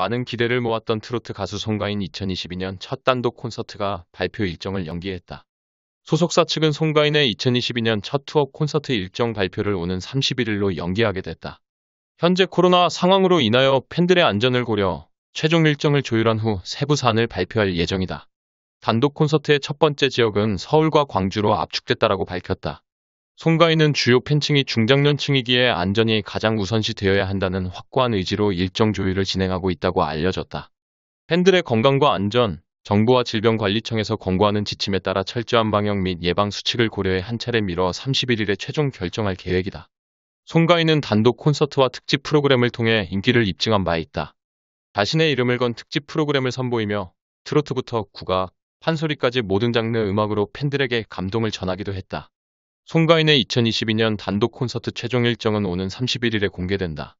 많은 기대를 모았던 트로트 가수 송가인 2022년 첫 단독 콘서트가 발표 일정을 연기했다. 소속사 측은 송가인의 2022년 첫 투어 콘서트 일정 발표를 오는 31일로 연기하게 됐다. 현재 코로나 상황으로 인하여 팬들의 안전을 고려 최종 일정을 조율한 후 세부 사안을 발표할 예정이다. 단독 콘서트의 첫 번째 지역은 서울과 광주로 압축됐다라고 밝혔다. 송가인은 주요 팬층이 중장년층이기에 안전이 가장 우선시 되어야 한다는 확고한 의지로 일정 조율을 진행하고 있다고 알려졌다. 팬들의 건강과 안전, 정부와 질병관리청에서 권고하는 지침에 따라 철저한 방역 및 예방 수칙을 고려해 한 차례 미뤄 31일에 최종 결정할 계획이다. 송가인은 단독 콘서트와 특집 프로그램을 통해 인기를 입증한 바 있다. 자신의 이름을 건 특집 프로그램을 선보이며 트로트부터 국악, 판소리까지 모든 장르 음악으로 팬들에게 감동을 전하기도 했다. 송가인의 2022년 단독 콘서트 최종 일정은 오는 31일에 공개된다.